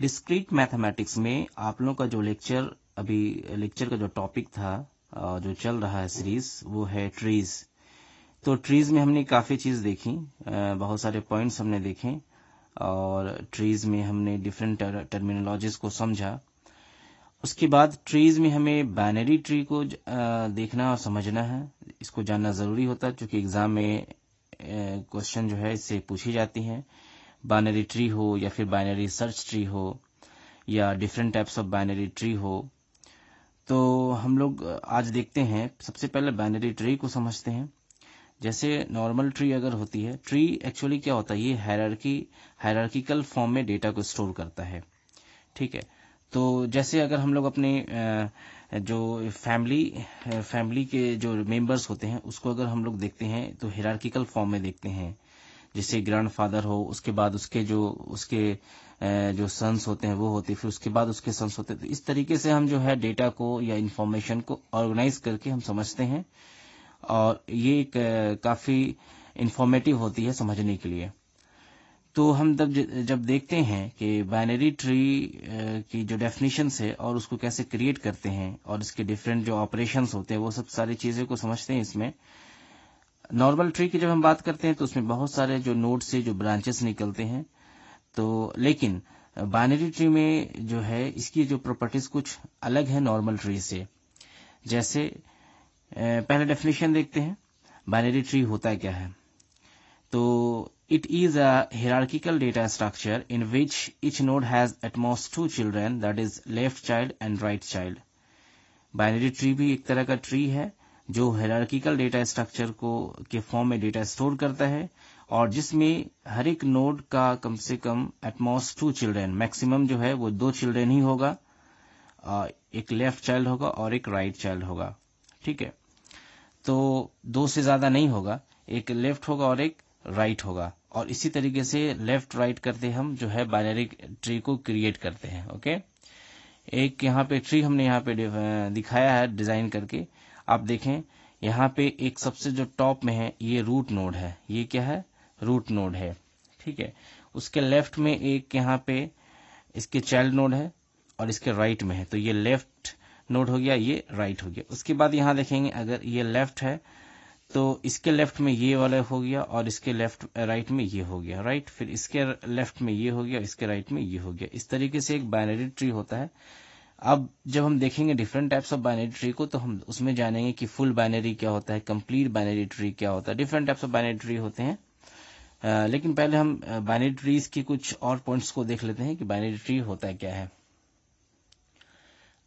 discrete mathematics में आप लोगों का जो लेक्चर अभी लेक्चर का जो टॉपिक था जो चल रहा है सीरीज वो है ट्रीज तो ट्रीज में हमने काफ़ी चीज़ देखी बहुत सारे पॉइंट्स हमने देखे और ट्रीज में हमने डिफरेंट टर्मिनोलॉजीज को समझा उसके बाद ट्रीज में हमें बाइनरी ट्री को देखना और समझना है इसको जानना ज़रूरी होता है क्योंकि एग्ज़ाम में क्वेश्चन जो है इससे पूछी जाती है बाइनरी ट्री हो या फिर बाइनरी सर्च ट्री हो या different types of binary tree हो तो हम लोग आज देखते हैं सबसे पहले बाइनरी ट्री को समझते हैं जैसे नॉर्मल ट्री अगर होती है ट्री एक्चुअली क्या होता है ये हायरार्की हायरार्किकल फॉर्म में डेटा को स्टोर करता है ठीक है तो जैसे अगर हम लोग अपने जो फैमिली फैमिली के जो मेंबर्स होते हैं उसको अगर हम लोग देखते हैं तो हेरार्किकल फॉर्म में देखते हैं जैसे फादर हो उसके बाद उसके जो उसके जो सन्स होते हैं वो होते फिर उसके बाद उसके सन्स होते तो इस तरीके से हम जो है डेटा को या इन्फॉर्मेशन को ऑर्गेनाइज करके हम समझते हैं और ये एक काफी इन्फॉर्मेटिव होती है समझने के लिए तो हम जब जब देखते हैं कि बाइनरी ट्री की जो डेफिनेशन है और उसको कैसे क्रिएट करते हैं और इसके डिफरेंट जो ऑपरेशन होते हैं वो सब सारी चीजें को समझते हैं इसमें नॉर्मल ट्री की जब हम बात करते हैं तो उसमें बहुत सारे जो नोड से जो ब्रांचेस निकलते हैं तो लेकिन बाइनरी ट्री में जो है इसकी जो प्रॉपर्टीज कुछ अलग है नॉर्मल ट्री से जैसे पहले डेफिनेशन देखते हैं बाइनरी ट्री होता क्या है तो it is a hierarchical data structure in which each node has at most two children that is left child and right child binary tree भी एक तरह का ट्री है जो हेरार्किकल डेटा स्ट्रक्चर को के फॉर्म में डेटा स्टोर करता है और जिसमें हर एक नोड का कम से कम एटमोस्ट टू चिल्ड्रेन मैक्सिमम जो है वो दो चिल्ड्रेन ही होगा एक लेफ्ट चाइल्ड होगा और एक राइट right चाइल्ड होगा ठीक है तो दो से ज्यादा नहीं होगा एक लेफ्ट होगा और एक राइट right होगा और इसी तरीके से लेफ्ट राइट करते हम जो है बाइनरी ट्री को क्रिएट करते हैं ओके एक यहाँ पे ट्री हमने यहाँ पे दिखाया है डिजाइन करके आप देखें यहाँ पे एक सबसे जो टॉप में है ये रूट नोड है ये क्या है रूट नोड है ठीक है उसके लेफ्ट में एक यहाँ पे इसके चाइल्ड नोड है और इसके राइट में है तो ये लेफ्ट नोड हो गया ये राइट हो गया उसके बाद यहाँ देखेंगे अगर ये लेफ्ट है तो इसके लेफ्ट में ये वाला हो गया और इसके लेफ्ट राइट में ये हो गया राइट फिर इसके लेफ्ट में ये हो गया इसके राइट में ये हो गया इस तरीके से एक बाइनरी ट्री होता है अब जब हम देखेंगे different types of binary tree को तो हम उसमें जानेंगे कि फुल बाइनरी क्या होता है कंप्लीट बाइनरी ट्री क्या होता है different types of binary tree होते हैं आ, लेकिन पहले हम बाइनरी ट्रीज के कुछ और पॉइंट्स को देख लेते हैं कि बाइनरी ट्री होता क्या है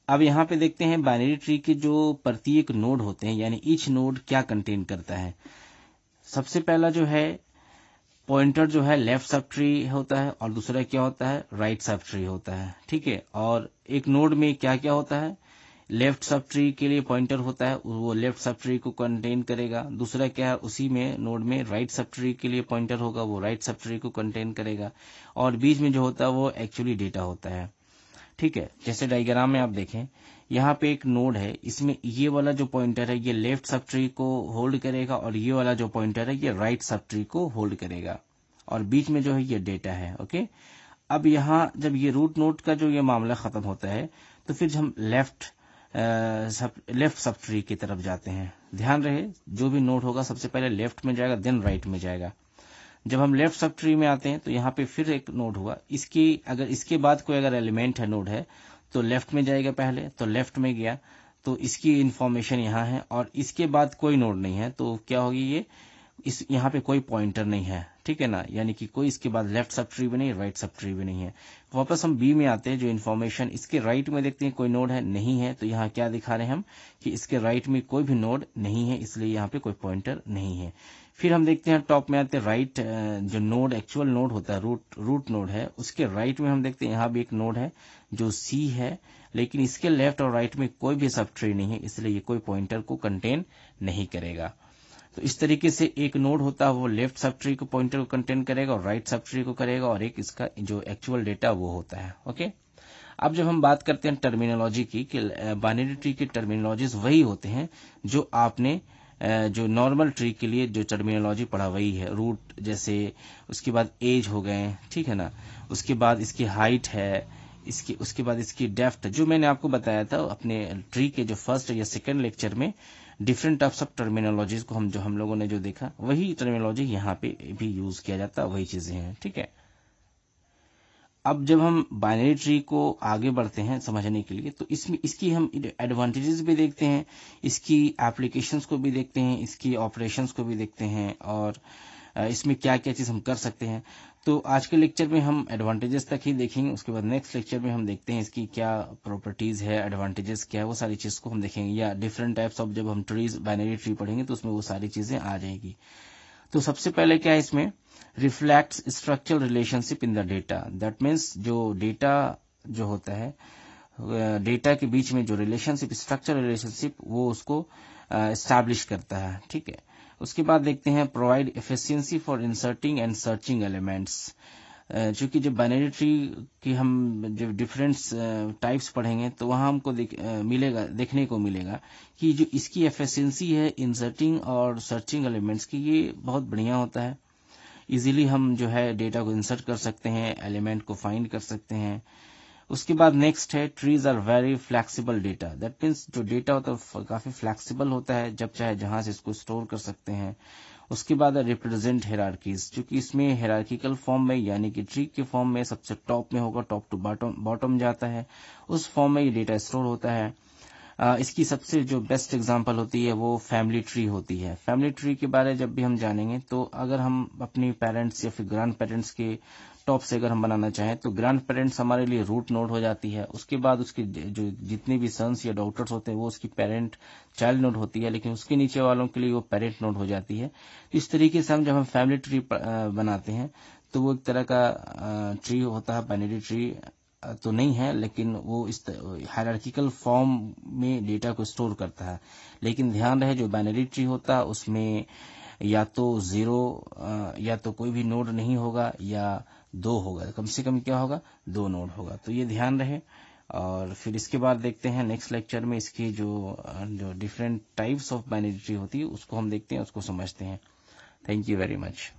अब यहां पे देखते हैं बाइनरी ट्री के जो प्रत्येक नोड होते हैं यानी ईच नोड क्या कंटेन करता है सबसे पहला जो है पॉइंटर जो है लेफ्ट सब ट्री होता है और दूसरा क्या होता है राइट सब ट्री होता है ठीक है और एक नोड में क्या क्या होता है लेफ्ट सब ट्री के लिए पॉइंटर होता है वो लेफ्ट सब ट्री को कंटेन करेगा दूसरा क्या है उसी में नोड में राइट सब ट्री के लिए पॉइंटर होगा वो राइट सब ट्री को कंटेन करेगा और बीच में जो होता है वो एक्चुअली डेटा होता है ठीक है जैसे डायग्राम में आप देखें यहाँ पे एक नोड है इसमें ये वाला जो पॉइंटर है ये लेफ्ट सब ट्री को होल्ड करेगा और ये वाला जो पॉइंटर है ये राइट सब ट्री को होल्ड करेगा और बीच में जो है ये डेटा है ओके अब यहाँ जब ये रूट नोड का जो ये मामला खत्म होता है तो फिर हम लेफ्ट सब लेफ्ट सब ट्री की तरफ जाते हैं ध्यान रहे जो भी नोट होगा सबसे पहले लेफ्ट में जाएगा देन राइट में जाएगा जब हम लेफ्ट सब ट्री में आते हैं तो यहाँ पे फिर एक नोड हुआ इसकी अगर इसके बाद कोई अगर एलिमेंट है नोड है तो लेफ्ट में जाएगा पहले तो लेफ्ट में गया तो इसकी इन्फॉर्मेशन यहाँ है और इसके बाद कोई नोड नहीं है तो क्या होगी ये इस यहाँ पे कोई पॉइंटर नहीं है ठीक है ना यानी कि कोई इसके बाद लेफ्ट सब ट्री भी नहीं राइट सब ट्री भी नहीं है वापस हम बी में आते हैं जो इन्फॉर्मेशन इसके राइट में देखते हैं कोई नोड है नहीं है तो यहाँ क्या दिखा रहे हैं हम कि इसके राइट में कोई भी नोड नहीं है इसलिए यहाँ पे कोई पॉइंटर नहीं है फिर हम देखते हैं टॉप में आते हैं राइट जो नोड एक्चुअल नोड होता है रूट रूट नोड है उसके राइट में हम देखते हैं यहाँ भी एक नोड है जो सी है लेकिन इसके लेफ्ट और राइट में कोई भी सब ट्री नहीं है इसलिए ये कोई पॉइंटर को कंटेन नहीं करेगा तो इस तरीके से एक नोड होता है वो लेफ्ट सब ट्री को पॉइंटर को कंटेन करेगा और राइट सब ट्री को करेगा और एक इसका जो एक्चुअल डेटा वो होता है ओके अब जब हम बात करते हैं टर्मिनोलॉजी की कि बाइनरी ट्री के टर्मिनोलॉजीज वही होते हैं जो आपने जो नॉर्मल ट्री के लिए जो टर्मिनोलॉजी पढ़ा वही है रूट जैसे उसके बाद एज हो गए ठीक है ना उसके बाद इसकी हाइट है इसकी उसके बाद इसकी डेफ्थ जो मैंने आपको बताया था अपने ट्री के जो फर्स्ट या सेकेंड लेक्चर में डिफरेंट टाइप्स ऑफ टर्मिनोलॉजीज को हम जो हम लोगों ने जो देखा वही टर्मिनोलॉजी यहाँ पे भी यूज किया जाता वही चीजें हैं ठीक है अब जब हम बाइनरी ट्री को आगे बढ़ते हैं समझने के लिए तो इसमें इसकी हम एडवांटेजेस भी देखते हैं इसकी एप्लीकेशंस को भी देखते हैं इसकी ऑपरेशंस को भी देखते हैं और इसमें क्या क्या चीज़ हम कर सकते हैं तो आज के लेक्चर में हम एडवांटेजेस तक ही देखेंगे उसके बाद नेक्स्ट लेक्चर में हम देखते हैं इसकी क्या प्रॉपर्टीज़ है एडवांटेजेस क्या है वो सारी चीज़ को हम देखेंगे या डिफरेंट टाइप्स ऑफ जब हम ट्रीज बाइनरी ट्री पढ़ेंगे तो उसमें वो सारी चीज़ें आ जाएगी तो सबसे पहले क्या है इसमें reflect structural relationship in the data that means जो डेटा जो होता है डेटा के बीच में जो रिलेशनशिप स्ट्रक्चर रिलेशनशिप वो उसको स्टैब्लिश करता है ठीक है उसके बाद देखते हैं provide efficiency for inserting and searching elements चूंकि जब बाइनरी ट्री की हम जब डिफरेंट टाइप्स पढ़ेंगे तो वहां हमको देख, मिलेगा देखने को मिलेगा कि जो इसकी एफिशिएंसी है इंसर्टिंग और सर्चिंग एलिमेंट्स की ये बहुत बढ़िया होता है इजीली हम जो है डेटा को इंसर्ट कर सकते हैं एलिमेंट को फाइंड कर सकते हैं उसके बाद नेक्स्ट है trees are very flexible data that means जो डेटा होता है काफी फ्लेक्सिबल होता है जब चाहे जहां से इसको स्टोर कर सकते हैं उसके बाद रिप्रेजेंट हेरारकीज क्योंकि इसमें हेरारकिकल फॉर्म में यानी कि ट्री के फॉर्म में सबसे टॉप में होगा टॉप टू बॉटम बॉटम जाता है उस फॉर्म में ये डेटा स्टोर होता है इसकी सबसे जो बेस्ट एग्जाम्पल होती है वो फैमिली ट्री होती है फैमिली ट्री के बारे जब भी हम जानेंगे तो अगर हम अपने पेरेंट्स या फिर ग्रैंड पेरेंट्स के टॉप से अगर हम बनाना चाहें तो ग्रैंड पेरेंट्स हमारे लिए रूट नोड हो जाती है उसके बाद उसके जो जितने भी सन्स या डॉक्टर्स होते हैं वो उसकी पेरेंट चाइल्ड नोड होती है लेकिन उसके नीचे वालों के लिए वो पेरेंट नोड हो जाती है तो इस तरीके से हम जब हम फैमिली ट्री बनाते हैं तो वो एक तरह का ट्री होता है बाइनरी ट्री तो नहीं है लेकिन वो इस हायरार्किकल फॉर्म में डेटा को स्टोर करता है लेकिन ध्यान रहे जो बाइनरी ट्री होता है उसमें या तो जीरो या तो कोई भी नोड नहीं होगा या दो होगा कम से कम क्या होगा दो नोड होगा तो ये ध्यान रहे और फिर इसके बाद देखते हैं नेक्स्ट लेक्चर में इसकी जो जो डिफरेंट टाइप्स ऑफ मैनेजरी होती है उसको हम देखते हैं उसको समझते हैं थैंक यू वेरी मच